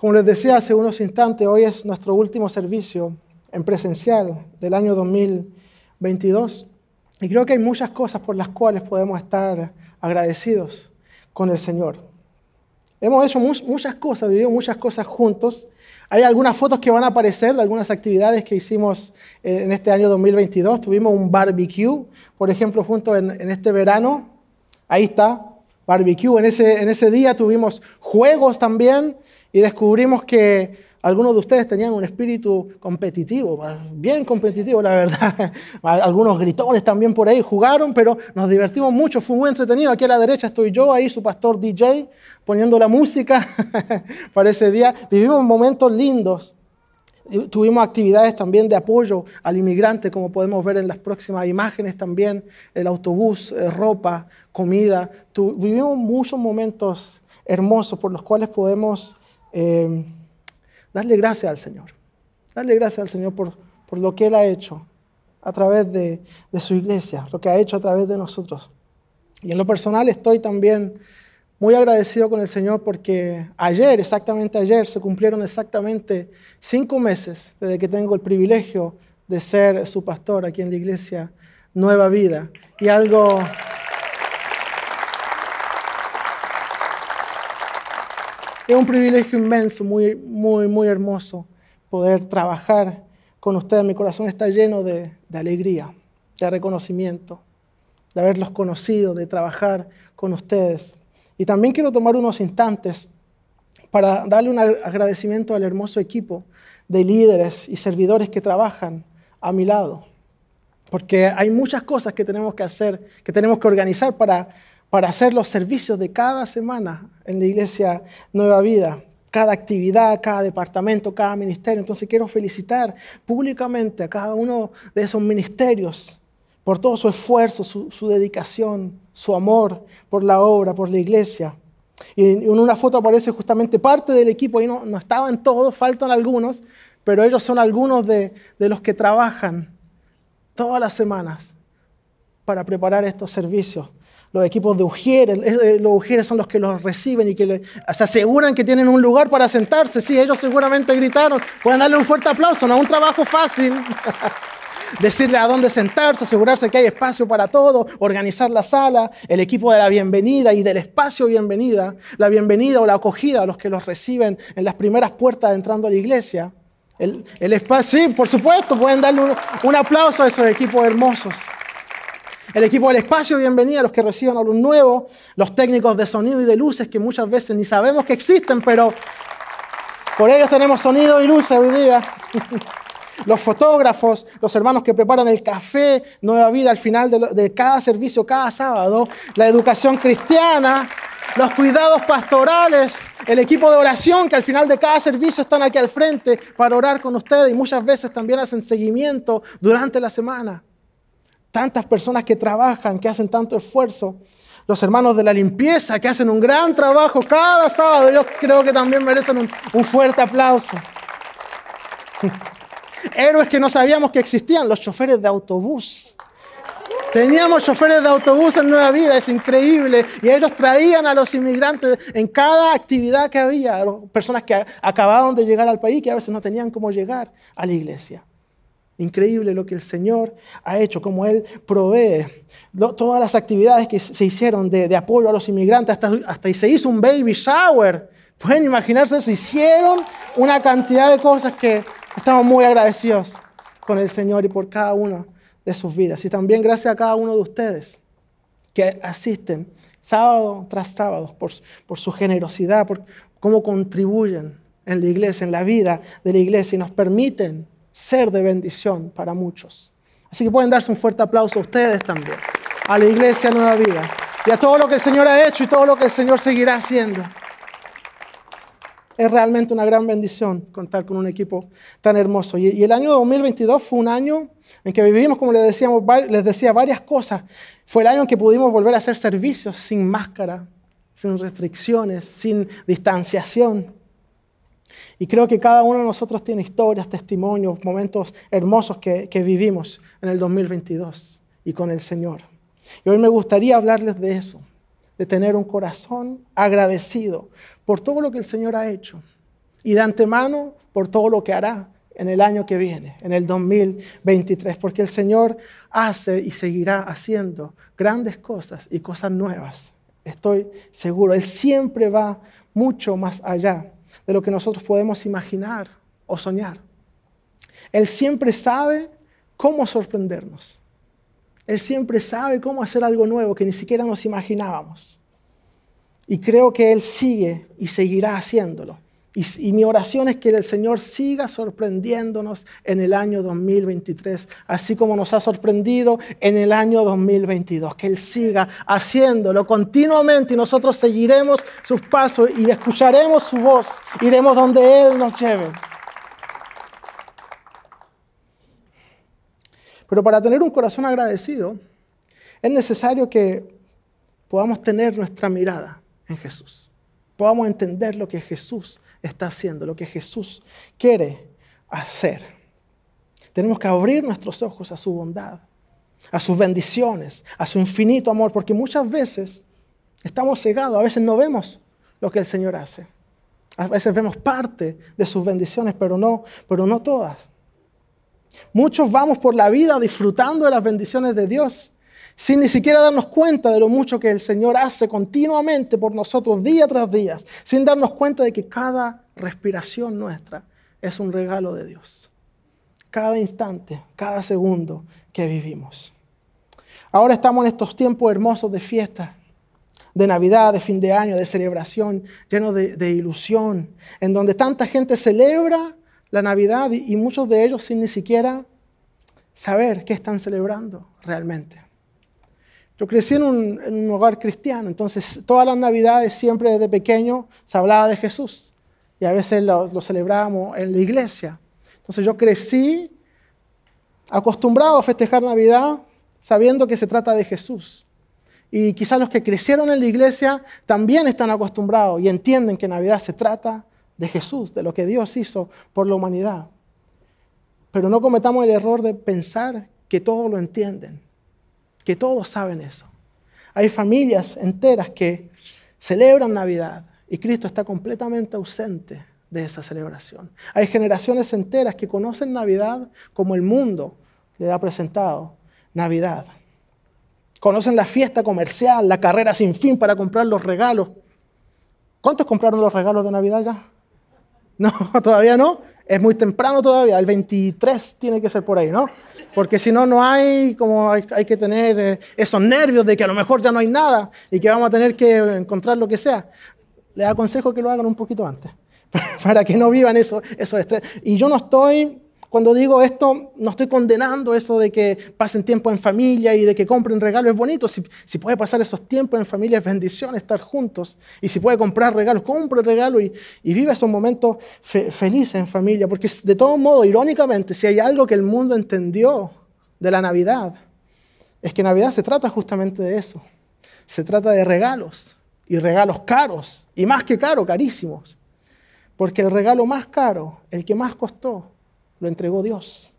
Como les decía hace unos instantes, hoy es nuestro último servicio en presencial del año 2022 y creo que hay muchas cosas por las cuales podemos estar agradecidos con el Señor. Hemos hecho muchas cosas, vivimos muchas cosas juntos. Hay algunas fotos que van a aparecer de algunas actividades que hicimos eh, en este año 2022. Tuvimos un barbecue, por ejemplo, junto en, en este verano. Ahí está, barbecue. En ese, en ese día tuvimos juegos también y descubrimos que algunos de ustedes tenían un espíritu competitivo, bien competitivo, la verdad. Algunos gritones también por ahí jugaron, pero nos divertimos mucho, fue muy entretenido. Aquí a la derecha estoy yo, ahí su pastor DJ, poniendo la música para ese día. Vivimos momentos lindos eh, tuvimos actividades también de apoyo al inmigrante, como podemos ver en las próximas imágenes también, el autobús, eh, ropa, comida. Vivimos muchos momentos hermosos por los cuales podemos em, darle gracias al Señor. Darle gracias al Señor por, por lo que Él ha hecho a través de, de, su iglesia, lo que ha hecho a través de nosotros. Y en lo personal estoy también muy agradecido con el Señor porque ayer, exactamente ayer, se cumplieron exactamente cinco meses desde que tengo el privilegio de ser su pastor aquí en la iglesia Nueva Vida. Y algo... Es un privilegio inmenso, muy, muy, muy hermoso poder trabajar con ustedes. Mi corazón está lleno de, de alegría, de reconocimiento, de haberlos conocido, de trabajar con ustedes y también quiero tomar unos instantes para darle un agradecimiento al hermoso equipo de líderes y servidores que trabajan a mi lado. Porque hay muchas cosas que tenemos que hacer, que tenemos que organizar para, para hacer los servicios de cada semana en la iglesia Nueva Vida cada actividad, cada departamento, cada ministerio. Entonces quiero felicitar públicamente a cada uno de esos ministerios por todo su esfuerzo, su, dedicación, su amor por la obra, por la iglesia. Y en una foto aparece justamente parte del equipo, ahí no, no estaban todos, faltan algunos, pero ellos son algunos de, los que trabajan todas las semanas para preparar estos servicios. Los equipos de Ujieres, eh, los Ujieres son los que los reciben y que les se aseguran que tienen un lugar para sentarse. Sí, ellos seguramente gritaron. Pueden darle un fuerte aplauso, no es un trabajo fácil. decirle a dónde sentarse, asegurarse que hay espacio para todo, organizar la sala, el equipo de la bienvenida y del espacio bienvenida, la bienvenida o la acogida a los que los reciben en las primeras puertas entrando a la iglesia. El, espacio, sí, por supuesto, pueden darle un, aplauso a esos equipos hermosos. El equipo del espacio, bienvenida, a los que reciben a los nuevos, los técnicos de sonido y de luces que muchas veces ni sabemos que existen, pero por ellos tenemos sonido y luces hoy día. los fotógrafos, los hermanos que preparan el café, Nueva Vida al final de, cada servicio, cada sábado, la educación cristiana, los cuidados pastorales, el equipo de oración que al final de cada servicio están aquí al frente para orar con ustedes y muchas veces también hacen seguimiento durante la semana. Tantas personas que trabajan, que hacen tanto esfuerzo. Los hermanos de la limpieza que hacen un gran trabajo cada sábado, yo creo que también merecen un fuerte aplauso. Héroes que no sabíamos que existían, los choferes de autobús. Teníamos choferes de autobús en Nueva Vida, es increíble. Y ellos traían a los inmigrantes en cada actividad que había, personas que acababan de llegar al país, que a veces no tenían cómo llegar a la iglesia. Increíble lo que el Señor ha hecho, cómo Él provee todas las actividades que se hicieron de, apoyo a los inmigrantes, hasta, hasta se hizo un baby shower. Pueden imaginarse, se hicieron una cantidad de cosas que Estamos muy agradecidos con el Señor y por cada una de sus vidas. Y también gracias a cada uno de ustedes que asisten sábado tras sábado por, su generosidad, por cómo contribuyen en la iglesia, en la vida de la iglesia y nos permiten ser de bendición para muchos. Así que pueden darse un fuerte aplauso a ustedes también, a la iglesia Nueva Vida y a todo lo que el Señor ha hecho y todo lo que el Señor seguirá haciendo es realmente una gran bendición contar con un equipo tan hermoso. Y, el año 2022 fue un año en que vivimos, como les, decía, varias cosas. Fue el año en que pudimos volver a hacer servicios sin máscara, sin restricciones, sin distanciación. Y creo que cada uno de nosotros tiene historias, testimonios, momentos hermosos que vivimos en el 2022 y con el Señor. Y hoy me gustaría hablarles de eso de tener un corazón agradecido por todo lo que el Señor ha hecho y de antemano por todo lo que hará en el año que viene, en el 2023, porque el Señor hace y seguirá haciendo grandes cosas y cosas nuevas. Estoy seguro, Él siempre va mucho más allá de lo que nosotros podemos imaginar o soñar. Él siempre sabe cómo sorprendernos. Él siempre sabe cómo hacer algo nuevo que ni siquiera nos imaginábamos. Y creo que Él sigue y seguirá haciéndolo. Y, mi oración es que el Señor siga sorprendiéndonos en el año 2023, así como nos ha sorprendido en el año 2022. Que Él siga haciéndolo continuamente y nosotros seguiremos sus pasos y escucharemos su voz. Iremos donde Él nos lleve. Pero para tener un corazón agradecido, es necesario que podamos tener nuestra mirada en Jesús, podamos entender lo que Jesús está haciendo, lo que Jesús quiere hacer. Tenemos que abrir nuestros ojos a su bondad, a sus bendiciones, a su infinito amor, porque muchas veces estamos cegados, a veces no vemos lo que el Señor hace. A veces vemos parte de sus bendiciones, pero no, pero no todas. Muchos vamos por la vida disfrutando de las bendiciones de Dios, sin ni siquiera darnos cuenta de lo mucho que el Señor hace continuamente por nosotros día tras día, sin darnos cuenta de que cada respiración nuestra es un regalo de Dios. Cada instante, cada segundo que vivimos. Ahora estamos en estos tiempos hermosos de fiesta, de Navidad, de fin de año, de celebración, lleno de, de ilusión, en donde tanta gente celebra la Navidad y, muchos de ellos sin ni siquiera saber qué están celebrando realmente. Yo crecí en un, hogar cristiano, entonces todas las navidades siempre desde pequeño se hablaba de Jesús y a veces lo, lo celebrábamos en la iglesia. Entonces yo crecí acostumbrado a festejar Navidad sabiendo que se trata de Jesús. Y quizás los que crecieron en la iglesia también están acostumbrados y entienden que Navidad se trata de Jesús, de lo que Dios hizo por la humanidad. Pero no cometamos el error de pensar que todos lo entienden, que todos saben eso. Hay familias enteras que celebran Navidad y Cristo está completamente ausente de esa celebración. Hay generaciones enteras que conocen Navidad como el mundo le ha presentado Navidad. Conocen la fiesta comercial, la carrera sin fin para comprar los regalos. ¿Cuántos compraron los regalos de Navidad ya? No, todavía no. Es muy temprano todavía. El 23 tiene que ser por ahí, ¿no? Porque si no, no hay como hay, que tener eh, esos nervios de que a lo mejor ya no hay nada y que vamos a tener que encontrar lo que sea. Les aconsejo que lo hagan un poquito antes para que no vivan eso, eso estrés. Y yo no estoy cuando digo esto, no estoy condenando eso de que pasen tiempo en familia y de que compren regalos, es bonito. Si, puede pasar esos tiempos en familia, es bendición estar juntos. Y si puede comprar regalos, compre regalos y, y vive esos momentos felices en familia. Porque de todo modo, irónicamente, si hay algo que el mundo entendió de la Navidad, es que Navidad se trata justamente de eso. Se trata de regalos y regalos caros, y más que caro, carísimos. Porque el regalo más caro, el que más costó, lo entregó Dios.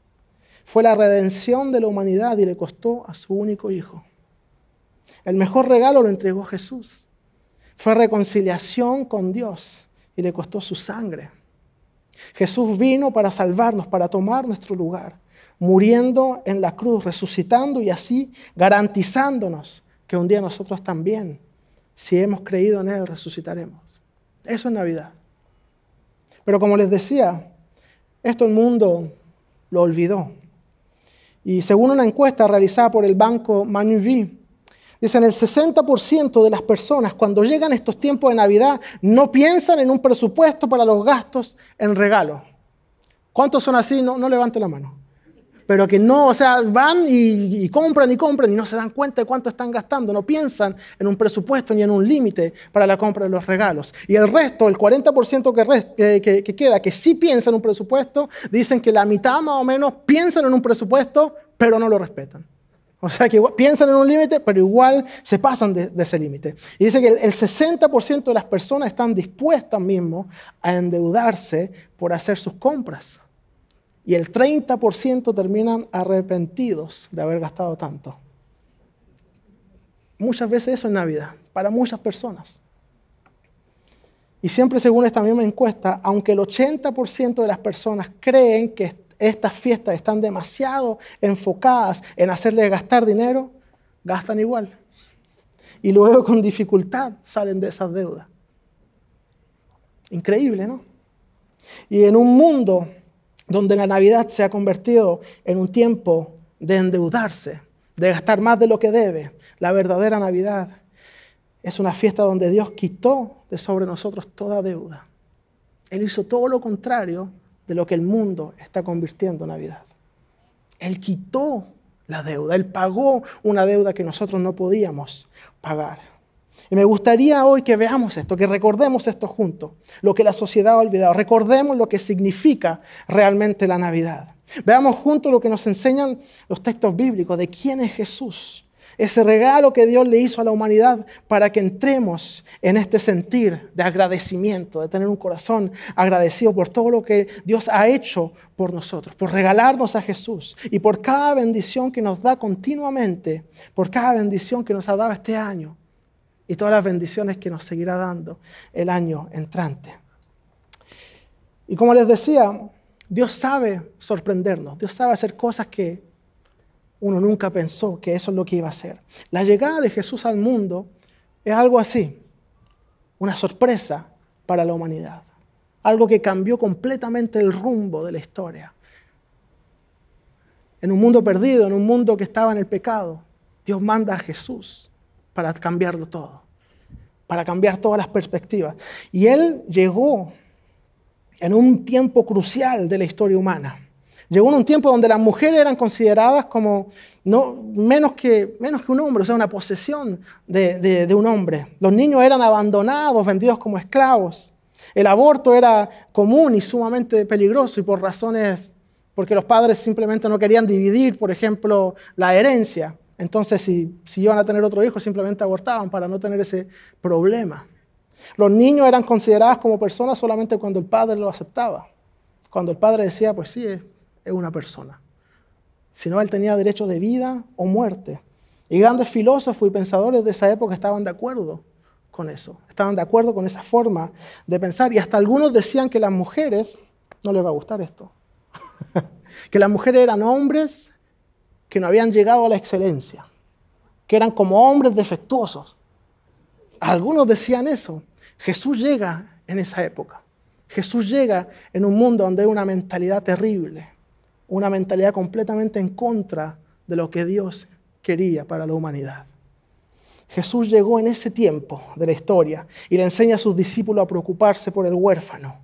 Fue la redención de la humanidad y le costó a su único hijo. El mejor regalo lo entregó Jesús. Fue reconciliación con Dios y le costó su sangre. Jesús vino para salvarnos, para tomar nuestro lugar, muriendo en la cruz, resucitando y así garantizándonos que un día nosotros también, si hemos creído en Él, resucitaremos. Eso es Navidad. Pero como les decía, esto el mundo lo olvidó. Y según una encuesta realizada por el banco Manuvie, dicen el 60% de las personas cuando llegan estos tiempos de Navidad no piensan en un presupuesto para los gastos en regalo. ¿Cuántos son así? No, no levante la mano pero que no, o sea, van y, compran y compran y no se dan cuenta de cuánto están gastando, no piensan en un presupuesto ni en un límite para la compra de los regalos. Y el resto, el 40% eh, que, queda, que sí piensan en un presupuesto, dicen que la mitad más o menos piensan en un presupuesto, pero no lo respetan. O sea, que piensan en un límite, pero igual se pasan de, ese límite. Y dice que el, el 60% de las personas están dispuestas mismo a endeudarse por hacer sus compras y el 30% terminan arrepentidos de haber gastado tanto. Muchas veces eso es Navidad, para muchas personas. Y siempre según esta misma encuesta, aunque el 80% de las personas creen que estas fiestas están demasiado enfocadas en hacerles gastar dinero, gastan igual. Y luego con dificultad salen de esas deudas. Increíble, ¿no? Y en un mundo donde la Navidad se ha convertido en un tiempo de endeudarse, de gastar más de lo que debe. La verdadera Navidad es una fiesta donde Dios quitó de sobre nosotros toda deuda. Él hizo todo lo contrario de lo que el mundo está convirtiendo en Navidad. Él quitó la deuda, Él pagó una deuda que nosotros no podíamos pagar. Y me gustaría hoy que veamos esto, que recordemos esto juntos, lo que la sociedad ha olvidado. Recordemos lo que significa realmente la Navidad. Veamos juntos lo que nos enseñan los textos bíblicos de quién es Jesús, ese regalo que Dios le hizo a la humanidad para que entremos en este sentir de agradecimiento, de tener un corazón agradecido por todo lo que Dios ha hecho por nosotros, por regalarnos a Jesús y por cada bendición que nos da continuamente, por cada bendición que nos ha dado este año, y todas las bendiciones que nos seguirá dando el año entrante. Y como les decía, Dios sabe sorprendernos, Dios sabe hacer cosas que uno nunca pensó que eso es lo que iba a hacer. La llegada de Jesús al mundo es algo así, una sorpresa para la humanidad, algo que cambió completamente el rumbo de la historia. En un mundo perdido, en un mundo que estaba en el pecado, Dios manda a Jesús para cambiarlo todo para cambiar todas las perspectivas. Y él llegó en un tiempo crucial de la historia humana. Llegó en un tiempo donde las mujeres eran consideradas como no, menos, que, menos que un hombre, o sea, una posesión de un hombre. Los niños eran abandonados, vendidos como esclavos. El aborto era común y sumamente peligroso y por razones, porque los padres simplemente no querían dividir, por ejemplo, la herencia. Entonces, si, iban a tener otro hijo, simplemente abortaban para no tener ese problema. Los niños eran considerados como personas solamente cuando el padre lo aceptaba. Cuando el padre decía, pues sí, es, una persona. Si no, él tenía derecho de vida o muerte. Y grandes filósofos y pensadores de esa época estaban de acuerdo con eso. Estaban de acuerdo con esa forma de pensar. Y hasta algunos decían que las mujeres, no les va a gustar esto, que las mujeres eran hombres que no habían llegado a la excelencia, que eran como hombres defectuosos. Algunos decían eso. Jesús llega en esa época. Jesús llega en un mundo donde hay una mentalidad terrible, una mentalidad completamente en contra de lo que Dios quería para la humanidad. Jesús llegó en ese tiempo de la historia y le enseña a sus discípulos a preocuparse por el huérfano,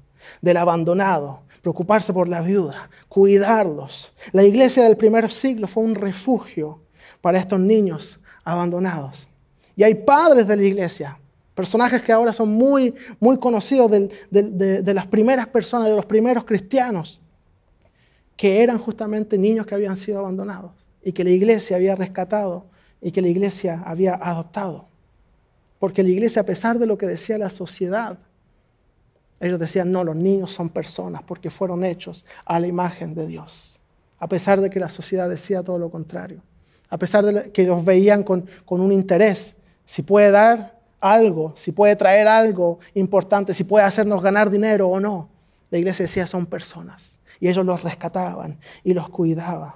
del abandonado, preocuparse por la viuda, cuidarlos. La iglesia del primer siglo fue un refugio para estos niños abandonados. Y hay padres de la iglesia, personajes que ahora son muy, muy conocidos de las primeras personas, de los primeros cristianos, que eran justamente niños que habían sido abandonados y que la iglesia había rescatado y que la iglesia había adoptado. Porque la iglesia, a pesar de lo que decía la sociedad, ellos decían, no, los niños son personas porque fueron hechos a la imagen de Dios, a pesar de que la sociedad decía todo lo contrario, a pesar de que los veían con, con un interés, si puede dar algo, si puede traer algo importante, si puede hacernos ganar dinero o no. La iglesia decía, son personas, y ellos los rescataban y los cuidaban.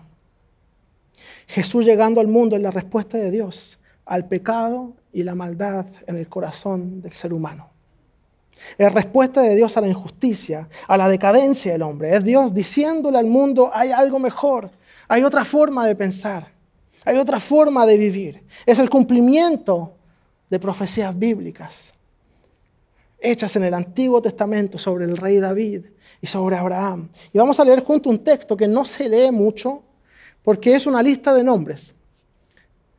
Jesús llegando al mundo es la respuesta de Dios al pecado y la maldad en el corazón del ser humano. Es respuesta de Dios a la injusticia, a la decadencia del hombre. Es Dios diciéndole al mundo, hay algo mejor, hay otra forma de pensar, hay otra forma de vivir. Es el cumplimiento de profecías bíblicas hechas en el Antiguo Testamento sobre el rey David y sobre Abraham. Y vamos a leer junto un texto que no se lee mucho porque es una lista de nombres.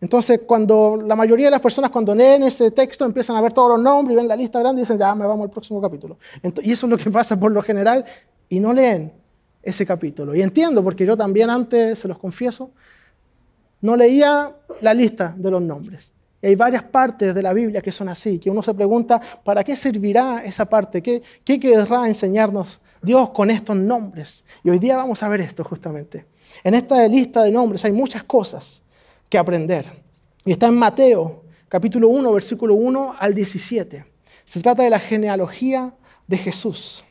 Entonces, cuando la mayoría de las personas cuando leen ese texto empiezan a ver todos los nombres y ven la lista grande y dicen, ya, me vamos al próximo capítulo. y eso es lo que pasa por lo general y no leen ese capítulo. Y entiendo, porque yo también antes, se los confieso, no leía la lista de los nombres. Y hay varias partes de la Biblia que son así, que uno se pregunta, ¿para qué servirá esa parte? ¿Qué, qué querrá enseñarnos Dios con estos nombres? Y hoy día vamos a ver esto justamente. En esta lista de nombres hay muchas cosas que aprender. Y está en Mateo, capítulo 1, versículo 1 al 17. Se trata de la genealogía de Jesús.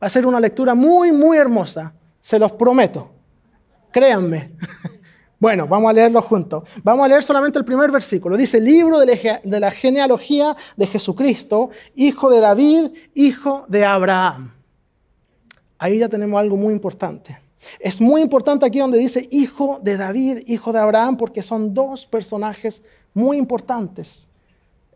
Va a ser una lectura muy, muy hermosa, se los prometo. Créanme. Bueno, vamos a leerlo juntos. Vamos a leer solamente el primer versículo. Dice, libro de la genealogía de Jesucristo, hijo de David, hijo de Abraham. Ahí ya tenemos algo muy importante. Es muy importante aquí donde dice hijo de David, hijo de Abraham, porque son dos personajes muy importantes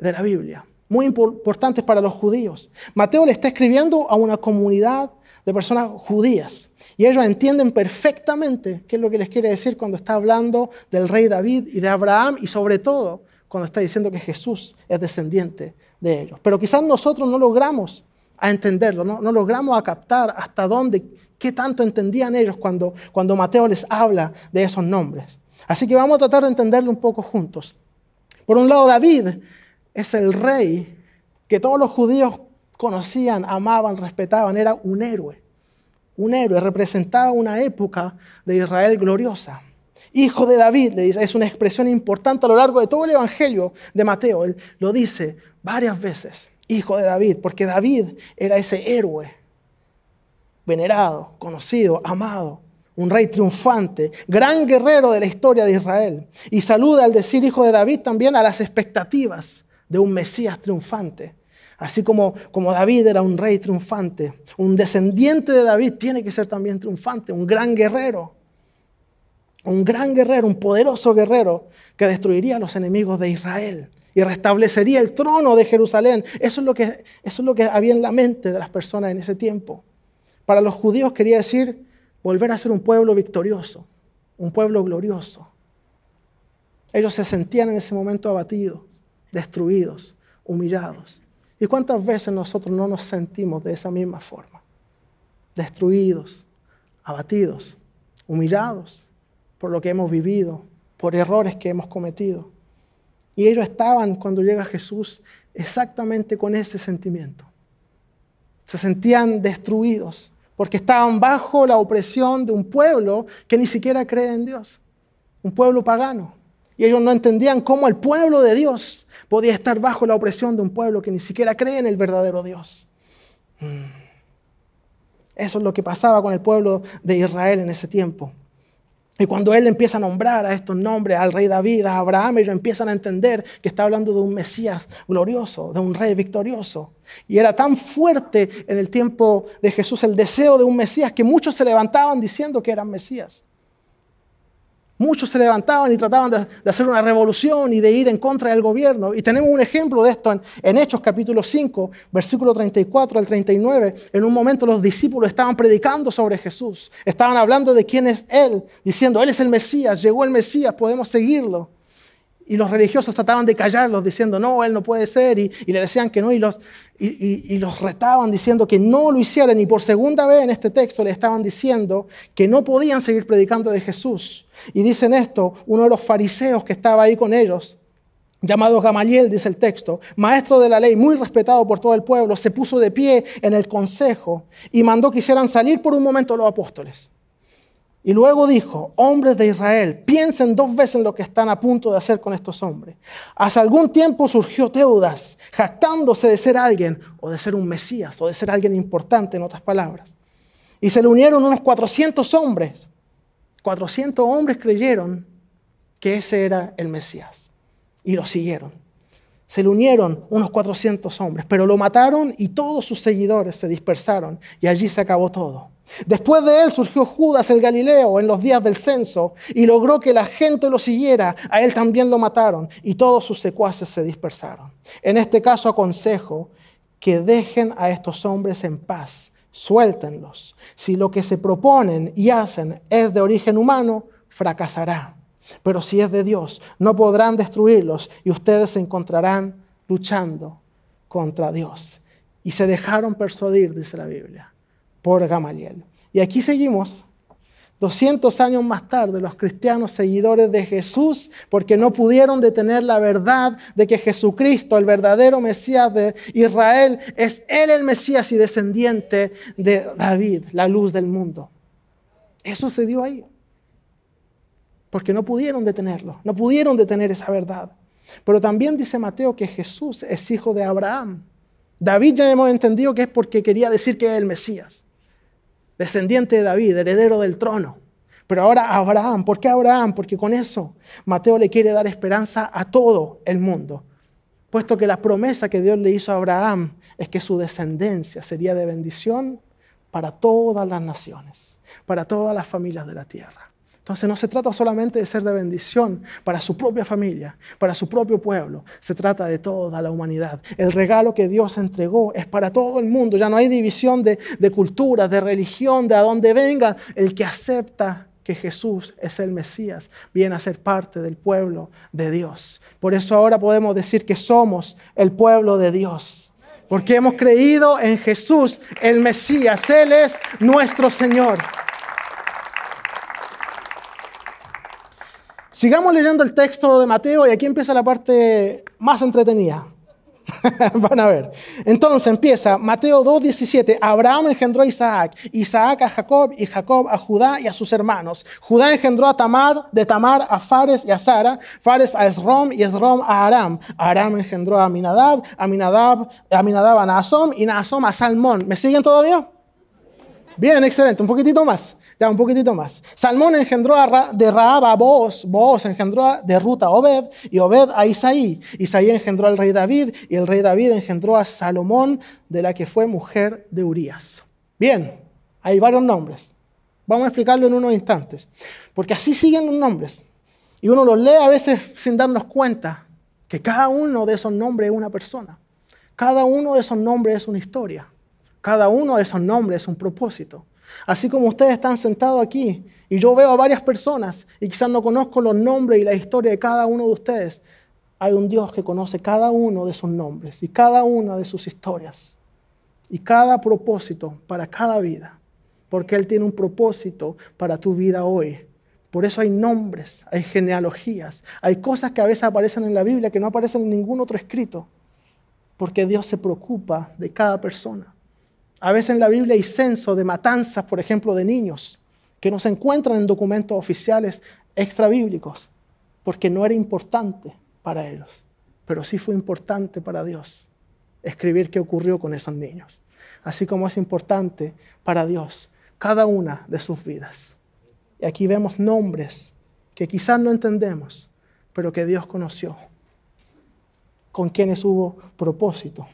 de la Biblia, muy importantes para los judíos. Mateo le está escribiendo a una comunidad de personas judías y ellos entienden perfectamente qué es lo que les quiere decir cuando está hablando del rey David y de Abraham y sobre todo cuando está diciendo que Jesús es descendiente de ellos. Pero quizás nosotros no logramos a entenderlo, no, logramos a captar hasta dónde, qué tanto entendían ellos cuando, cuando Mateo les habla de esos nombres. Así que vamos a tratar de entenderlo un poco juntos. Por un lado, David es el rey que todos los judíos conocían, amaban, respetaban, era un héroe. Un héroe, representaba una época de Israel gloriosa. Hijo de David, es una expresión importante a lo largo de todo el Evangelio de Mateo. Él lo dice varias veces hijo de David, porque David era ese héroe venerado, conocido, amado, un rey triunfante, gran guerrero de la historia de Israel. Y saluda al decir hijo de David también a las expectativas de un Mesías triunfante. Así como, como David era un rey triunfante, un descendiente de David tiene que ser también triunfante, un gran guerrero, un gran guerrero, un poderoso guerrero que destruiría a los enemigos de Israel y restablecería el trono de Jerusalén. Eso es lo que, eso es lo que había en la mente de las personas en ese tiempo. Para los judíos quería decir volver a ser un pueblo victorioso, un pueblo glorioso. Ellos se sentían en ese momento abatidos, destruidos, humillados. ¿Y cuántas veces nosotros no nos sentimos de esa misma forma? Destruidos, abatidos, humillados por lo que hemos vivido, por errores que hemos cometido. Y ellos estaban cuando llega Jesús exactamente con ese sentimiento. Se sentían destruidos porque estaban bajo la opresión de un pueblo que ni siquiera cree en Dios, un pueblo pagano. Y ellos no entendían cómo el pueblo de Dios podía estar bajo la opresión de un pueblo que ni siquiera cree en el verdadero Dios. Mm. Eso es lo que pasaba con el pueblo de Israel en ese tiempo. Y cuando él empieza a nombrar a estos nombres, al rey David, a Abraham, ellos empiezan a entender que está hablando de un Mesías glorioso, de un rey victorioso. Y era tan fuerte en el tiempo de Jesús el deseo de un Mesías que muchos se levantaban diciendo que eran Mesías. Muchos se levantaban y trataban de, hacer una revolución y de ir en contra del gobierno. Y tenemos un ejemplo de esto en, en, Hechos capítulo 5, versículo 34 al 39. En un momento los discípulos estaban predicando sobre Jesús, estaban hablando de quién es Él, diciendo, Él es el Mesías, llegó el Mesías, podemos seguirlo y los religiosos trataban de callarlos diciendo, no, él no puede ser, y, le decían que no, y los, y, los retaban diciendo que no lo hicieran, y por segunda vez en este texto le estaban diciendo que no podían seguir predicando de Jesús. Y dicen esto, uno de los fariseos que estaba ahí con ellos, llamado Gamaliel, dice el texto, maestro de la ley, muy respetado por todo el pueblo, se puso de pie en el consejo y mandó que hicieran salir por un momento los apóstoles. Y luego dijo, hombres de Israel, piensen dos veces en lo que están a punto de hacer con estos hombres. Hace algún tiempo surgió Teudas, jactándose de ser alguien, o de ser un Mesías, o de ser alguien importante, en otras palabras. Y se le unieron unos 400 hombres. 400 hombres creyeron que ese era el Mesías. Y lo siguieron. Se le unieron unos 400 hombres, pero lo mataron y todos sus seguidores se dispersaron. Y allí se acabó todo. Después de él surgió Judas el Galileo en los días del censo y logró que la gente lo siguiera. A él también lo mataron y todos sus secuaces se dispersaron. En este caso aconsejo que dejen a estos hombres en paz, suéltenlos. Si lo que se proponen y hacen es de origen humano, fracasará. Pero si es de Dios, no podrán destruirlos y ustedes se encontrarán luchando contra Dios. Y se dejaron persuadir, dice la Biblia por Gamaliel. Y aquí seguimos. 200 años más tarde, los cristianos seguidores de Jesús, porque no pudieron detener la verdad de que Jesucristo, el verdadero Mesías de Israel, es Él el Mesías y descendiente de David, la luz del mundo. Eso se dio ahí, porque no pudieron detenerlo, no pudieron detener esa verdad. Pero también dice Mateo que Jesús es hijo de Abraham. David ya hemos entendido que es porque quería decir que es el Mesías descendiente de David, heredero del trono. Pero ahora Abraham, ¿por qué Abraham? Porque con eso Mateo le quiere dar esperanza a todo el mundo, puesto que la promesa que Dios le hizo a Abraham es que su descendencia sería de bendición para todas las naciones, para todas las familias de la tierra. Entonces no se trata solamente de ser de bendición para su propia familia, para su propio pueblo, se trata de toda la humanidad. El regalo que Dios entregó es para todo el mundo, ya no hay división de, cultura, de religión, de a dónde venga. El que acepta que Jesús es el Mesías, viene a ser parte del pueblo de Dios. Por eso ahora podemos decir que somos el pueblo de Dios. Porque hemos creído en Jesús, el Mesías. Él es nuestro Señor. Sigamos leyendo el texto de Mateo y aquí empieza la parte más entretenida. Van a ver. Entonces empieza Mateo 2.17. Abraham engendró a Isaac, Isaac a Jacob y Jacob a Judá y a sus hermanos. Judá engendró a Tamar, de Tamar a Fares y a Sara, Fares a Esrom y Esrom a Aram. Aram engendró a Minadab, a Minadab, a Minadab a y Naasom a Salmón. ¿Me siguen todavía? Bien, excelente, un poquitito más. Ya, un poquitito más. Salmón engendró a Raab a Boaz, Boaz engendró a, de Ruta, a Obed, y Obed a Isaí. Isaí engendró al rey David, y el rey David engendró a Salomón, de la que fue mujer de Urías. Bien, hay varios nombres. Vamos a explicarlo en unos instantes. Porque así siguen los nombres. Y uno los lee a veces sin darnos cuenta que cada uno de esos nombres es una persona. Cada uno de esos nombres es una historia cada uno de esos nombres es un propósito. Así como ustedes están sentados aquí y yo veo a varias personas y quizás no conozco los nombres y la historia de cada uno de ustedes, hay un Dios que conoce cada uno de esos nombres y cada una de sus historias y cada propósito para cada vida, porque Él tiene un propósito para tu vida hoy. Por eso hay nombres, hay genealogías, hay cosas que a veces aparecen en la Biblia que no aparecen en ningún otro escrito, porque Dios se preocupa de cada persona. A veces en la Biblia hay censo de matanzas, por ejemplo, de niños, que no se encuentran en documentos oficiales extrabíblicos, porque no era importante para ellos, pero sí fue importante para Dios escribir qué ocurrió con esos niños, así como es importante para Dios cada una de sus vidas. Y aquí vemos nombres que quizás no entendemos, pero que Dios conoció, con quienes hubo propósito.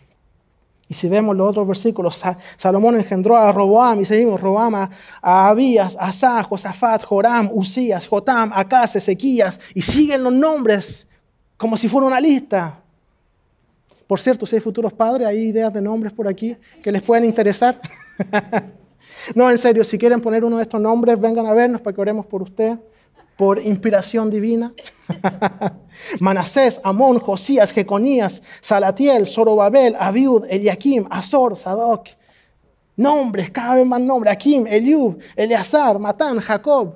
Y si vemos los otros versículos, Salomón engendró a Roboam, y seguimos, Roboam a, a Abías, Asa, Josafat, Joram, Usías, Jotam, Acaz, Ezequías, y siguen los nombres como si fuera una lista. Por cierto, si hay futuros padres, hay ideas de nombres por aquí que les pueden interesar. no, en serio, si quieren poner uno de estos nombres, vengan a vernos para que oremos por usted por inspiración divina. Manasés, Amón, Josías, Jeconías, Salatiel, Zorobabel, Abiud, Eliakim, Azor, Sadoc. Nombres, cada vez más nombres. Akim, Eliub, Eleazar, Matán, Jacob.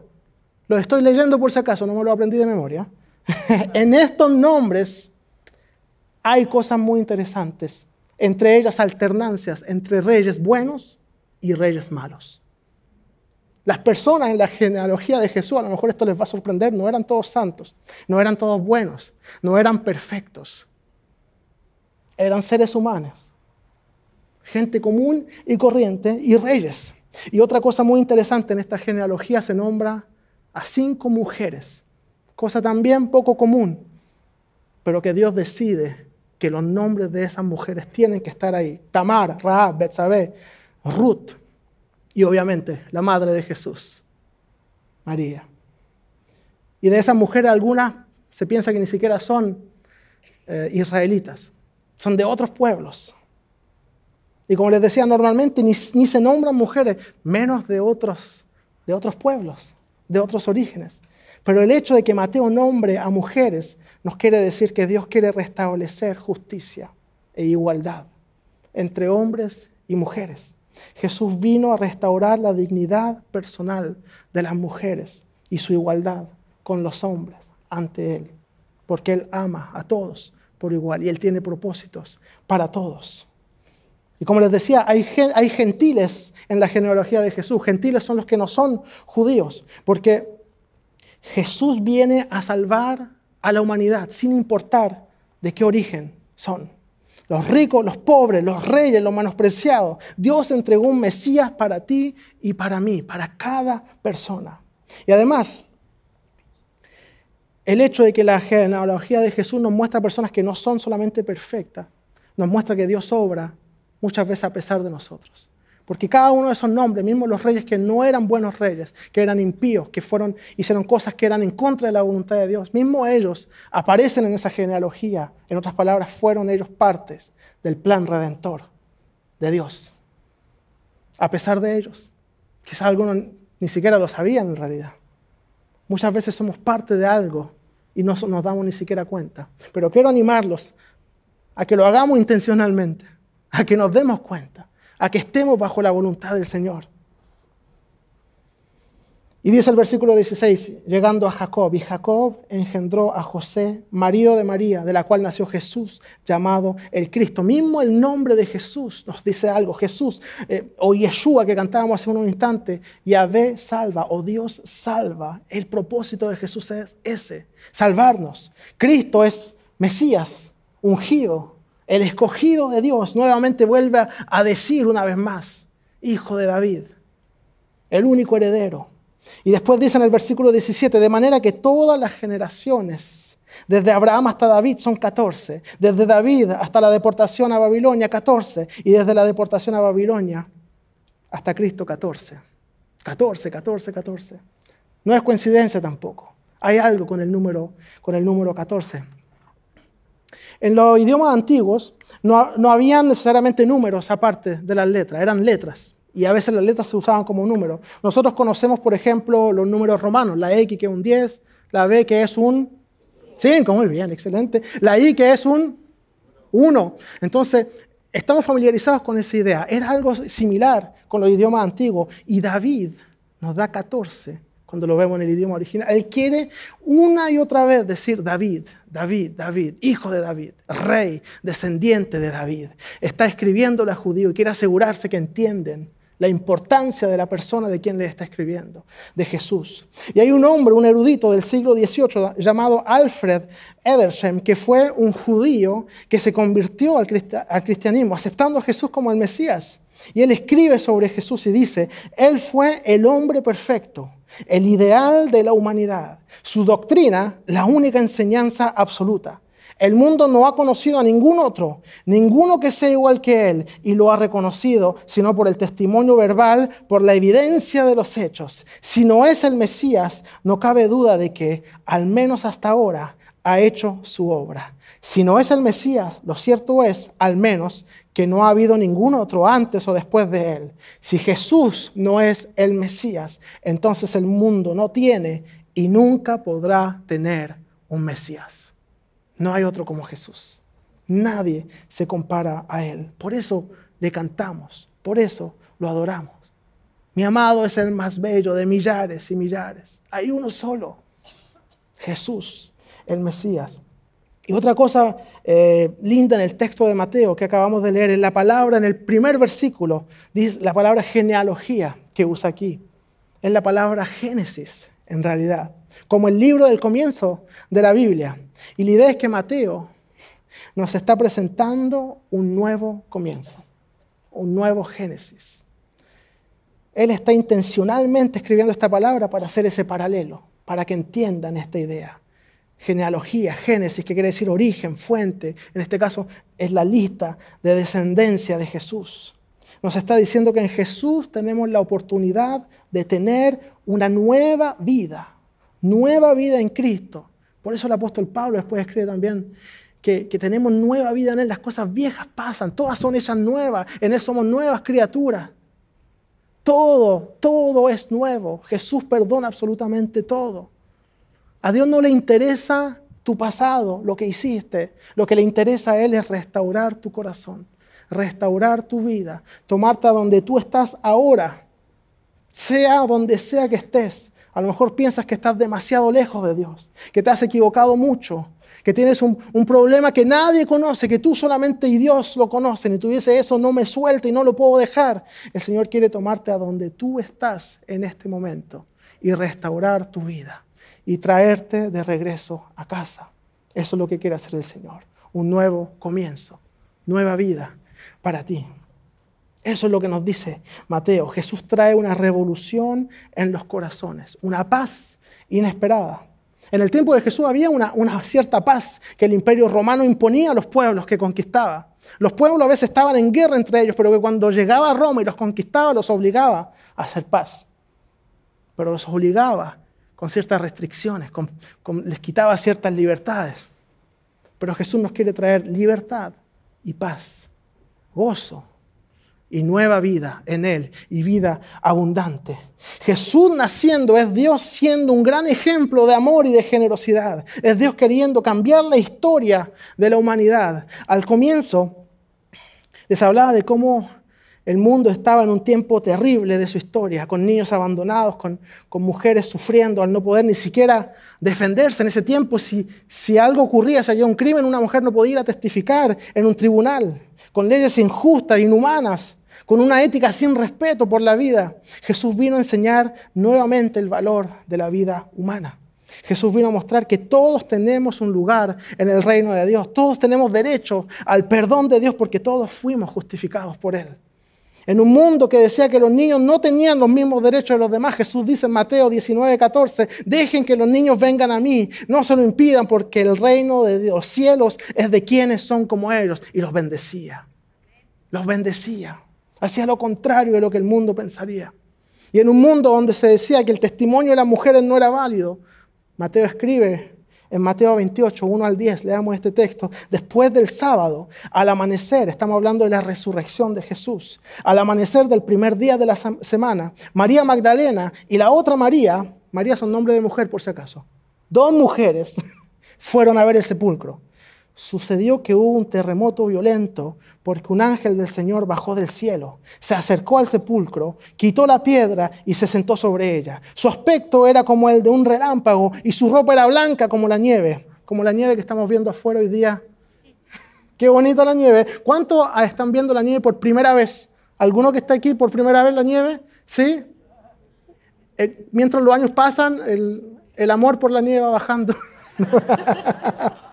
Lo estoy leyendo por si acaso, no me lo aprendí de memoria. en estos nombres hay cosas muy interesantes. Entre ellas alternancias entre reyes buenos y reyes malos. Las personas en la genealogía de Jesús, a lo mejor esto les va a sorprender, no eran todos santos, no eran todos buenos, no eran perfectos. Eran seres humanos, gente común y corriente y reyes. Y otra cosa muy interesante, en esta genealogía se nombra a cinco mujeres, cosa también poco común, pero que Dios decide que los nombres de esas mujeres tienen que estar ahí. Tamar, Raab, Betsabé, Ruth, y obviamente la madre de Jesús, María. Y de esa mujer algunas se piensa que ni siquiera son eh, israelitas, son de otros pueblos. Y como les decía, normalmente ni, ni, se nombran mujeres, menos de otros, de otros pueblos, de otros orígenes. Pero el hecho de que Mateo nombre a mujeres nos quiere decir que Dios quiere restablecer justicia e igualdad entre hombres y mujeres. Jesús vino a restaurar la dignidad personal de las mujeres y su igualdad con los hombres ante Él, porque Él ama a todos por igual y Él tiene propósitos para todos. Y como les decía, hay, gentiles en la genealogía de Jesús. Gentiles son los que no son judíos, porque Jesús viene a salvar a la humanidad sin importar de qué origen son los ricos, los pobres, los reyes, los menospreciados. Dios entregó un Mesías para ti y para mí, para cada persona. Y además, el hecho de que la genealogía de Jesús nos muestra personas que no son solamente perfectas, nos muestra que Dios obra muchas veces a pesar de nosotros. Porque cada uno de esos nombres, mismo los reyes que no eran buenos reyes, que eran impíos, que fueron, hicieron cosas que eran en contra de la voluntad de Dios, mismo ellos aparecen en esa genealogía. En otras palabras, fueron ellos partes del plan redentor de Dios. A pesar de ellos, quizás algunos ni siquiera lo sabían en realidad. Muchas veces somos parte de algo y no nos damos ni siquiera cuenta. Pero quiero animarlos a que lo hagamos intencionalmente, a que nos demos cuenta a que estemos bajo la voluntad del Señor. Y dice el versículo 16, llegando a Jacob, y Jacob engendró a José, marido de María, de la cual nació Jesús, llamado el Cristo. Mismo el nombre de Jesús nos dice algo, Jesús eh, o Yeshua que cantábamos hace un instante, Yahvé salva o Dios salva. El propósito de Jesús es ese, salvarnos. Cristo es Mesías, ungido, el escogido de Dios nuevamente vuelve a decir una vez más, hijo de David, el único heredero. Y después dice en el versículo 17, de manera que todas las generaciones, desde Abraham hasta David son 14, desde David hasta la deportación a Babilonia 14, y desde la deportación a Babilonia hasta Cristo 14. 14, 14, 14. No es coincidencia tampoco. Hay algo con el número, con el número 14. En los idiomas antiguos no, no habían necesariamente números aparte de las letras, eran letras y a veces las letras se usaban como números. Nosotros conocemos, por ejemplo, los números romanos, la X que es un 10, la B que es un 5, muy bien, excelente, la I que es un 1. Entonces, estamos familiarizados con esa idea. Era algo similar con los idiomas antiguos y David nos da 14 cuando lo vemos en el idioma original. Él quiere una y otra vez decir David, David, David, hijo de David, rey, descendiente de David. Está escribiendo a judío y quiere asegurarse que entienden la importancia de la persona de quien le está escribiendo, de Jesús. Y hay un hombre, un erudito del siglo XVIII llamado Alfred Edersheim, que fue un judío que se convirtió al cristianismo, aceptando a Jesús como el Mesías. Y él escribe sobre Jesús y dice, Él fue el hombre perfecto el ideal de la humanidad, su doctrina, la única enseñanza absoluta. El mundo no ha conocido a ningún otro, ninguno que sea igual que él, y lo ha reconocido, sino por el testimonio verbal, por la evidencia de los hechos. Si no es el Mesías, no cabe duda de que, al menos hasta ahora, ha hecho su obra. Si no es el Mesías, lo cierto es, al menos, que no ha habido ningún otro antes o después de él. Si Jesús no es el Mesías, entonces el mundo no tiene y nunca podrá tener un Mesías. No hay otro como Jesús. Nadie se compara a Él. Por eso le cantamos, por eso lo adoramos. Mi amado es el más bello de millares y millares. Hay uno solo, Jesús, el Mesías. Y otra cosa eh, linda en el texto de Mateo que acabamos de leer, en la palabra, en el primer versículo, dice la palabra genealogía que usa aquí. Es la palabra Génesis, en realidad, como el libro del comienzo de la Biblia. Y la idea es que Mateo nos está presentando un nuevo comienzo, un nuevo Génesis. Él está intencionalmente escribiendo esta palabra para hacer ese paralelo, para que entiendan esta idea genealogía, génesis, que quiere decir origen, fuente, en este caso es la lista de descendencia de Jesús. Nos está diciendo que en Jesús tenemos la oportunidad de tener una nueva vida, nueva vida en Cristo. Por eso el apóstol Pablo después escribe también que, tenemos nueva vida en Él, las cosas viejas pasan, todas son ellas nuevas, en Él somos nuevas criaturas. Todo, todo es nuevo. Jesús perdona absolutamente todo. A Dios no le interesa tu pasado, lo que hiciste. Lo que le interesa a Él es restaurar tu corazón, restaurar tu vida, tomarte a donde tú estás ahora, sea donde sea que estés. A lo mejor piensas que estás demasiado lejos de Dios, que te has equivocado mucho, que tienes un, problema que nadie conoce, que tú solamente y Dios lo conocen, y tú dices, eso no me suelta y no lo puedo dejar. El Señor quiere tomarte a donde tú estás en este momento y restaurar tu vida y traerte de regreso a casa. Eso es lo que quiere hacer el Señor. Un nuevo comienzo, nueva vida para ti. Eso es lo que nos dice Mateo. Jesús trae una revolución en los corazones, una paz inesperada. En el tiempo de Jesús había una, cierta paz que el imperio romano imponía a los pueblos que conquistaba. Los pueblos a veces estaban en guerra entre ellos, pero que cuando llegaba a Roma y los conquistaba, los obligaba a hacer paz. Pero los obligaba con ciertas restricciones, les quitaba ciertas libertades. Pero Jesús nos quiere traer libertad y paz, gozo y nueva vida en Él y vida abundante. Jesús naciendo es Dios siendo un gran ejemplo de amor y de generosidad. Es Dios queriendo cambiar la historia de la humanidad. Al comienzo les hablaba de cómo el mundo estaba en un tiempo terrible de su historia, con niños abandonados, con, mujeres sufriendo al no poder ni siquiera defenderse. En ese tiempo, si, si algo ocurría, si había un crimen, una mujer no podía ir a testificar en un tribunal, con leyes injustas, inhumanas, con una ética sin respeto por la vida. Jesús vino a enseñar nuevamente el valor de la vida humana. Jesús vino a mostrar que todos tenemos un lugar en el reino de Dios, todos tenemos derecho al perdón de Dios porque todos fuimos justificados por Él. En un mundo que decía que los niños no tenían los mismos derechos de los demás, Jesús dice en Mateo 19, 14, dejen que los niños vengan a mí, no se lo impidan porque el reino de los cielos es de quienes son como ellos. Y los bendecía, los bendecía. Hacía lo contrario de lo que el mundo pensaría. Y en un mundo donde se decía que el testimonio de las mujeres no era válido, Mateo escribe en Mateo 28, 1 al 10, leamos este texto, después del sábado, al amanecer, estamos hablando de la resurrección de Jesús, al amanecer del primer día de la semana, María Magdalena y la otra María, María son nombre de mujer por si acaso, dos mujeres fueron a ver el sepulcro sucedió que hubo un terremoto violento porque un ángel del Señor bajó del cielo, se acercó al sepulcro, quitó la piedra y se sentó sobre ella. Su aspecto era como el de un relámpago y su ropa era blanca como la nieve, como la nieve que estamos viendo afuera hoy día. Qué bonita la nieve. ¿Cuántos ah, están viendo la nieve por primera vez? ¿Alguno que está aquí por primera vez la nieve? ¿Sí? Eh, mientras los años pasan, el, el amor por la nieve va bajando.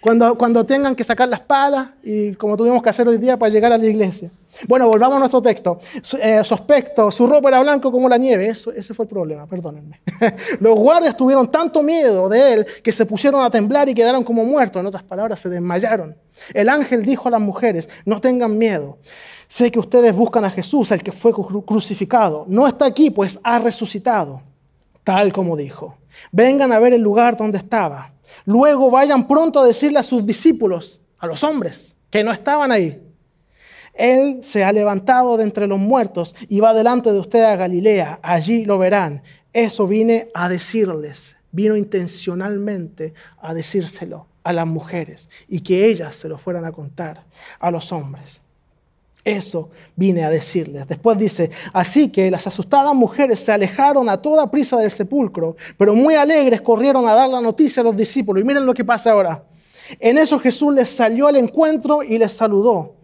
cuando, cuando tengan que sacar las palas y como tuvimos que hacer hoy día para llegar a la iglesia. Bueno, volvamos a nuestro texto. Eh, sospecto, su ropa era blanco como la nieve. Eso, ese fue el problema, perdónenme. Los guardias tuvieron tanto miedo de él que se pusieron a temblar y quedaron como muertos. En otras palabras, se desmayaron. El ángel dijo a las mujeres, no tengan miedo. Sé que ustedes buscan a Jesús, el que fue crucificado. No está aquí, pues ha resucitado, tal como dijo. Vengan a ver el lugar donde estaba. Luego vayan pronto a decirle a sus discípulos, a los hombres que no estaban ahí. Él se ha levantado de entre los muertos y va delante de usted a Galilea. Allí lo verán. Eso vine a decirles. Vino intencionalmente a decírselo a las mujeres y que ellas se lo fueran a contar a los hombres. Eso vine a decirles. Después dice, así que las asustadas mujeres se alejaron a toda prisa del sepulcro, pero muy alegres corrieron a dar la noticia a los discípulos. Y miren lo que pasa ahora. En eso Jesús les salió al encuentro y les saludó.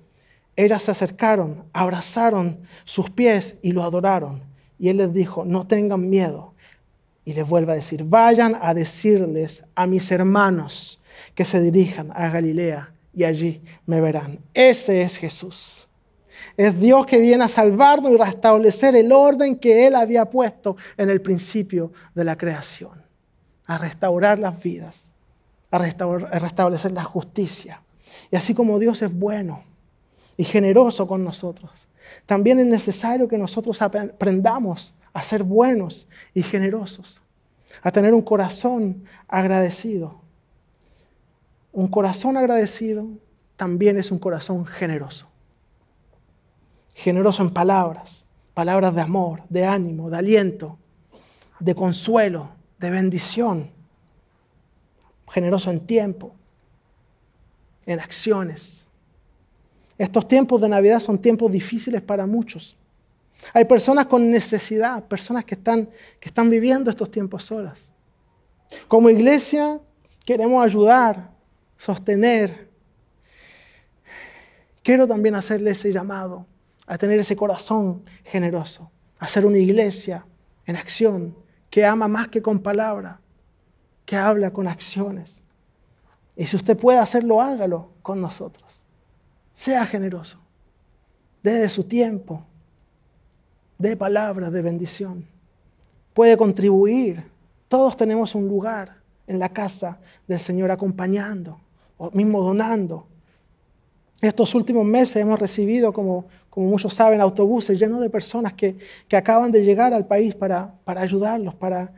Ellas se acercaron, abrazaron sus pies y lo adoraron. Y él les dijo, no tengan miedo. Y les vuelve a decir, vayan a decirles a mis hermanos que se dirijan a Galilea y allí me verán. Ese es Jesús es Dios que viene a salvarnos y restablecer el orden que Él había puesto en el principio de la creación, a restaurar las vidas, a, a restablecer la justicia. Y así como Dios es bueno y generoso con nosotros, también es necesario que nosotros aprendamos a ser buenos y generosos, a tener un corazón agradecido. Un corazón agradecido también es un corazón generoso generoso en palabras, palabras de amor, de ánimo, de aliento, de consuelo, de bendición, generoso en tiempo, en acciones. Estos tiempos de Navidad son tiempos difíciles para muchos. Hay personas con necesidad, personas que están, viviendo estos tiempos solas. Como iglesia queremos ayudar, sostener. Quiero también hacerle ese llamado a tener ese corazón generoso, a ser una iglesia en acción, que ama más que con palabra, que habla con acciones. Y si usted puede hacerlo, hágalo con nosotros. Sea generoso. Dé su tiempo. Dé palabras de bendición. Puede contribuir. Todos tenemos un lugar en la casa del Señor acompañando o mismo donando estos últimos meses hemos recibido, como, muchos saben, autobuses llenos de personas que, acaban de llegar al país para, ayudarlos, para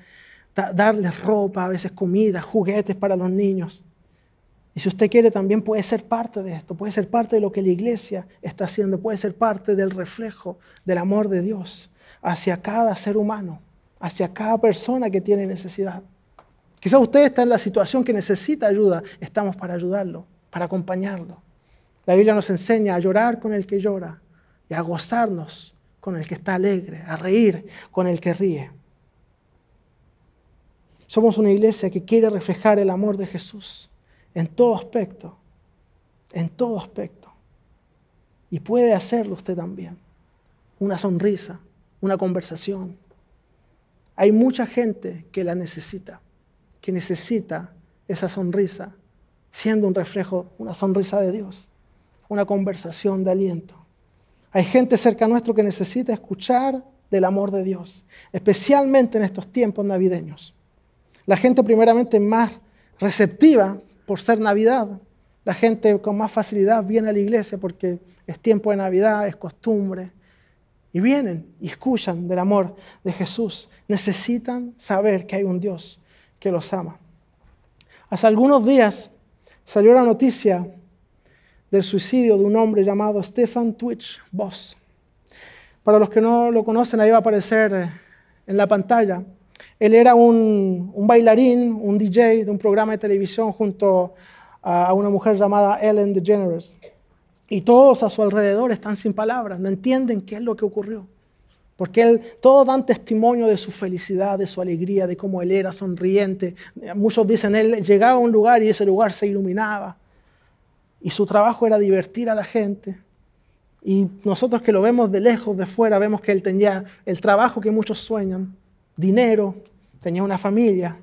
darles ropa, a veces comida, juguetes para los niños. Y si usted quiere, también puede ser parte de esto, puede ser parte de lo que la iglesia está haciendo, puede ser parte del reflejo del amor de Dios hacia cada ser humano, hacia cada persona que tiene necesidad. Quizá usted está en la situación que necesita ayuda, estamos para ayudarlo, para acompañarlo. La Biblia nos enseña a llorar con el que llora y a gozarnos con el que está alegre, a reír con el que ríe. Somos una iglesia que quiere reflejar el amor de Jesús en todo aspecto, en todo aspecto. Y puede hacerlo usted también. Una sonrisa, una conversación. Hay mucha gente que la necesita, que necesita esa sonrisa, siendo un reflejo, una sonrisa de Dios una conversación de aliento. Hay gente cerca nuestro que necesita escuchar del amor de Dios, especialmente en estos tiempos navideños. La gente primeramente más receptiva por ser Navidad, la gente con más facilidad viene a la iglesia porque es tiempo de Navidad, es costumbre, y vienen y escuchan del amor de Jesús. Necesitan saber que hay un Dios que los ama. Hace algunos días salió la noticia del suicidio de un hombre llamado Stefan Twitch Boss. Para los que no lo conocen, ahí va a aparecer eh, en la pantalla. Él era un, bailarín, un DJ de un programa de televisión junto a una mujer llamada Ellen DeGeneres. Y todos a su alrededor están sin palabras, no entienden qué es lo que ocurrió. Porque él, todos dan testimonio de su felicidad, de su alegría, de cómo él era sonriente. Muchos dicen, él llegaba a un lugar y ese lugar se iluminaba y su trabajo era divertir a la gente. Y nosotros que lo vemos de lejos, de fuera, vemos que él tenía el trabajo que muchos sueñan, dinero, tenía una familia.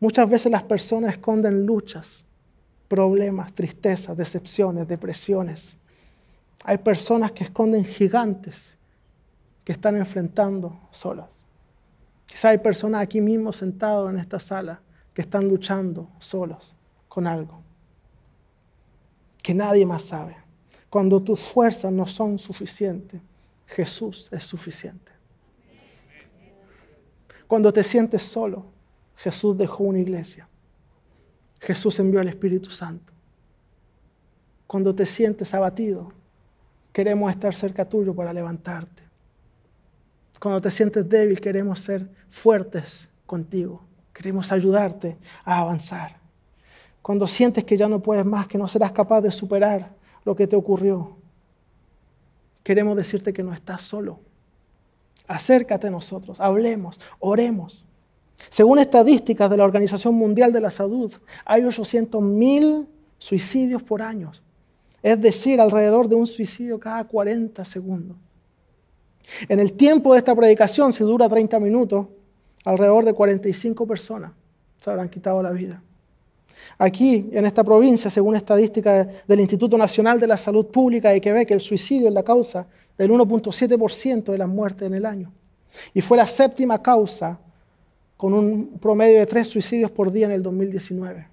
Muchas veces las personas esconden luchas, problemas, tristezas, decepciones, depresiones. Hay personas que esconden gigantes que están enfrentando solas. Quizá hay personas aquí mismo sentados en esta sala que están luchando solos con algo que nadie más sabe. Cuando tus fuerzas no son suficientes, Jesús es suficiente. Cuando te sientes solo, Jesús dejó una iglesia. Jesús envió al Espíritu Santo. Cuando te sientes abatido, queremos estar cerca tuyo para levantarte. Cuando te sientes débil, queremos ser fuertes contigo. Queremos ayudarte a avanzar. Cuando sientes que ya no puedes más, que no serás capaz de superar lo que te ocurrió. Queremos decirte que no estás solo. Acércate a nosotros, hablemos, oremos. Según estadísticas de la Organización Mundial de la Salud, hay 800.000 suicidios por año. Es decir, alrededor de un suicidio cada 40 segundos. En el tiempo de esta predicación, si dura 30 minutos, alrededor de 45 personas se habrán quitado la vida. Aquí, en esta provincia, según estadísticas del Instituto Nacional de la Salud Pública de Quebec, el suicidio es la causa del 1.7% de las muertes en el año. Y fue la séptima causa con un promedio de tres suicidios por día en el 2019.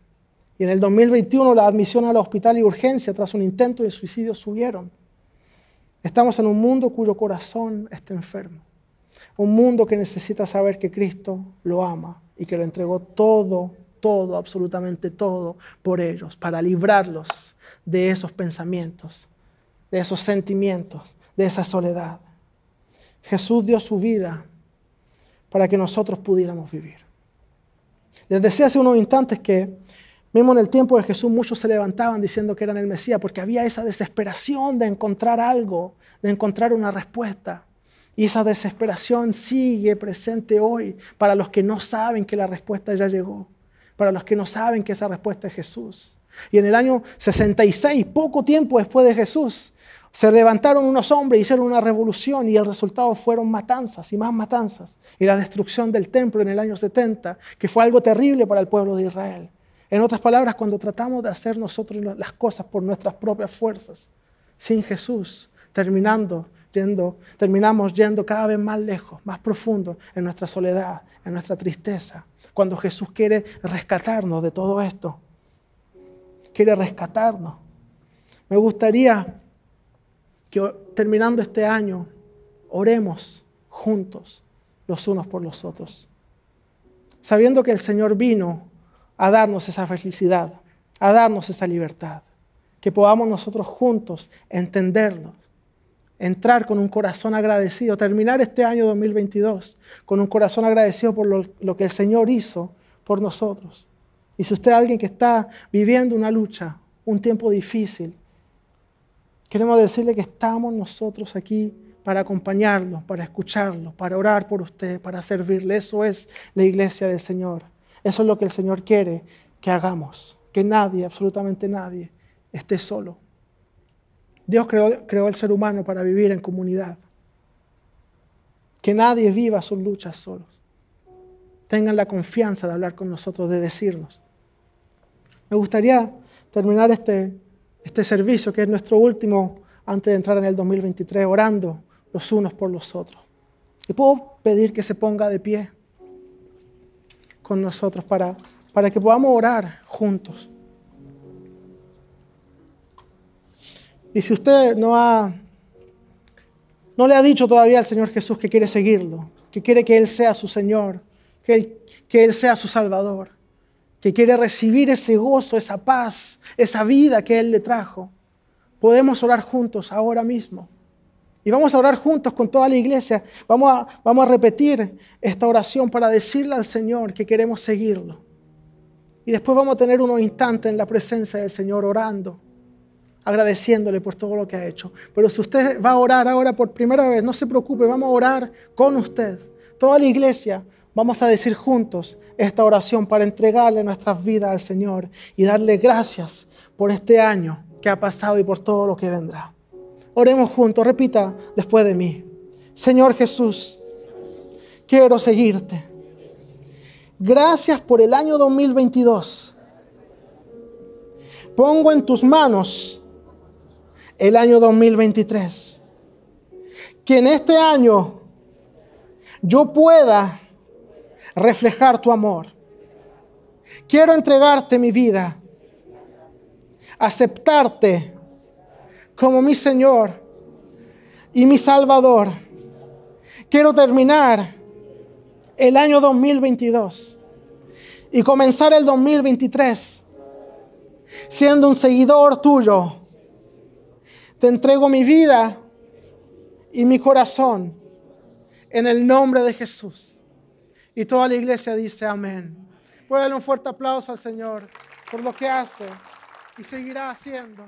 Y en el 2021 la admisión al hospital y urgencia tras un intento de suicidio subieron. Estamos en un mundo cuyo corazón está enfermo. Un mundo que necesita saber que Cristo lo ama y que lo entregó todo todo, absolutamente todo por ellos, para librarlos de esos pensamientos, de esos sentimientos, de esa soledad. Jesús dio su vida para que nosotros pudiéramos vivir. Les decía hace unos instantes que mismo en el tiempo de Jesús muchos se levantaban diciendo que eran el Mesías porque había esa desesperación de encontrar algo, de encontrar una respuesta. Y esa desesperación sigue presente hoy para los que no saben que la respuesta ya llegó para los que no saben que esa respuesta es Jesús. Y en el año 66, poco tiempo después de Jesús, se levantaron unos hombres, hicieron una revolución y el resultado fueron matanzas y más matanzas. Y la destrucción del templo en el año 70, que fue algo terrible para el pueblo de Israel. En otras palabras, cuando tratamos de hacer nosotros las cosas por nuestras propias fuerzas, sin Jesús, terminando yendo, terminamos yendo cada vez más lejos, más profundo en nuestra soledad, en nuestra tristeza, cuando Jesús quiere rescatarnos de todo esto. Quiere rescatarnos. Me gustaría que terminando este año oremos juntos los unos por los otros, sabiendo que el Señor vino a darnos esa felicidad, a darnos esa libertad, que podamos nosotros juntos entendernos entrar con un corazón agradecido, terminar este año 2022 con un corazón agradecido por lo, que el Señor hizo por nosotros. Y si usted es alguien que está viviendo una lucha, un tiempo difícil, queremos decirle que estamos nosotros aquí para acompañarlo, para escucharlo, para orar por usted, para servirle. Eso es la iglesia del Señor. Eso es lo que el Señor quiere que hagamos, que nadie, absolutamente nadie, esté solo. Dios creó, el ser humano para vivir en comunidad. Que nadie viva sus luchas solos. Tengan la confianza de hablar con nosotros, de decirnos. Me gustaría terminar este, este servicio, que es nuestro último antes de entrar en el 2023, orando los unos por los otros. Y puedo pedir que se ponga de pie con nosotros para, para que podamos orar juntos. Y si usted no ha, no le ha dicho todavía al Señor Jesús que quiere seguirlo, que quiere que Él sea su Señor, que Él, sea su Salvador, que quiere recibir ese gozo, esa paz, esa vida que Él le trajo, podemos orar juntos ahora mismo. Y vamos a orar juntos con toda la iglesia. Vamos a, vamos a repetir esta oración para decirle al Señor que queremos seguirlo. Y después vamos a tener unos instantes en la presencia del Señor orando agradeciéndole por todo lo que ha hecho. Pero si usted va a orar ahora por primera vez, no se preocupe, vamos a orar con usted. Toda la iglesia vamos a decir juntos esta oración para entregarle nuestras vidas al Señor y darle gracias por este año que ha pasado y por todo lo que vendrá. Oremos juntos, repita después de mí. Señor Jesús, quiero seguirte. Gracias por el año 2022. Pongo en tus manos el año 2023. Que en este año yo pueda reflejar tu amor. Quiero entregarte mi vida, aceptarte como mi Señor y mi Salvador. Quiero terminar el año 2022 y comenzar el 2023 siendo un seguidor tuyo te entrego mi vida y mi corazón en el nombre de Jesús. Y toda la iglesia dice amén. Puede darle un fuerte aplauso al Señor por lo que hace y seguirá haciendo.